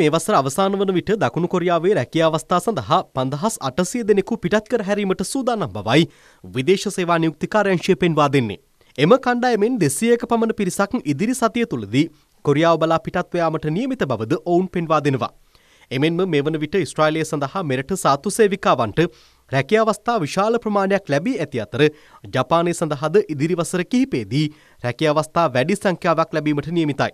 මේ වසර අවසාන වන විට දකුණු කොරියාවේ රැකියා අවස්ථා සඳහා 5800 දෙනෙකු පිටත් කර හැරීමට සූදානම් බවයි විදේශ සේවා නියුක්ති කාර්යාංශය පෙන්වා දෙන්නේ. එම කණ්ඩායමෙන් 201 පමණ පිරිසක් ඉදිරි සතිය තුලදී කොරියාව බලා පිටත්ව යාමට නියමිත බවද ඔවුන් පෙන්වා දෙනවා. එමෙන්ම මේ වන විට ඉස්රායලය සඳහා මෙරට සාතු සේවිකාවන්ට රැකියා අවස්ථා විශාල ප්‍රමාණයක් ලැබී ඇති අතර ජපානය සඳහාද ඉදිරි වසර කිහිපේදී රැකියා අවස්ථා වැඩි සංඛ්‍යාවක් ලැබීමට නියමිතයි.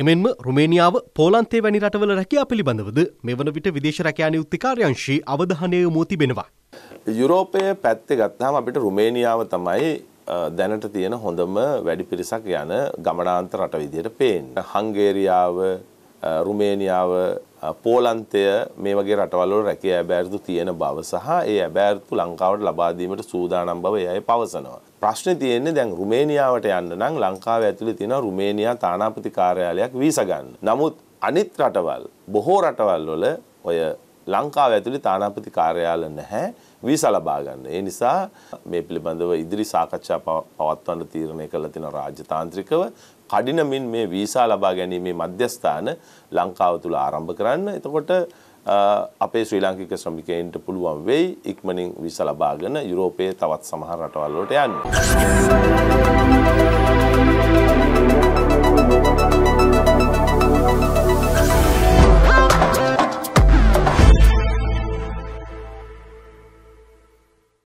එමෙන්ම රුමේනියාව පෝලන්තේ වැනි රටවල රැකියා පිළිබඳවද මෙවන විට විදේශ රැකයාන යුක්තිකාරයංශී අවධානය යොමු තිබෙනවා. යුරෝපය පැත්තේ ගත්තාම අපිට රුමේනියාව තමයි දැනට තියෙන හොඳම වැඩි පිරිසක් යන ගමනාන්ත රට විදියට පේන්නේ. හංගේරියාව, රුමේනියාව පෝලන්තය මේ වගේ රටවල්වල රැකේ ඇබෑර්දු තියෙන බව සහ ඒ ඇබෑර්තු ලංකාවට ලබාදීමට සූදානම් බව එය පවසනවා. ප්‍රශ්න තියෙන්නේ දැන් රුමේනියාවට යන්න නම් ලංකාව ඇතුළේ තියෙන රුමේනියා තානාපති කාර්යාලයක් වීස ගන්න. නමුත් අනිත් රටවල් බොහෝ රටවල් වල ඔය ලංකාව ඇතුළේ තානාපති කාර්යාල නැහැ වීසා ලබා ගන්න. ඒ නිසා මේ පිළිබඳව ඉදිරි සාකච්ඡා පවත්වන්න තීරණය කළා තියෙන රාජතාන්ත්‍රිකව කඩිනමින් මේ වීසා ලබා ගැනීමේ මධ්‍යස්ථාන ලංකාව තුල ආරම්භ කරන්න. එතකොට අපේ ශ්‍රී ලාංකික ශ්‍රමිකයන්ට පුළුවන් වෙයි ඉක්මනින් වීසා ලබාගෙන යුරෝපයේ තවත් සමහර රටවල් වලට යන්න.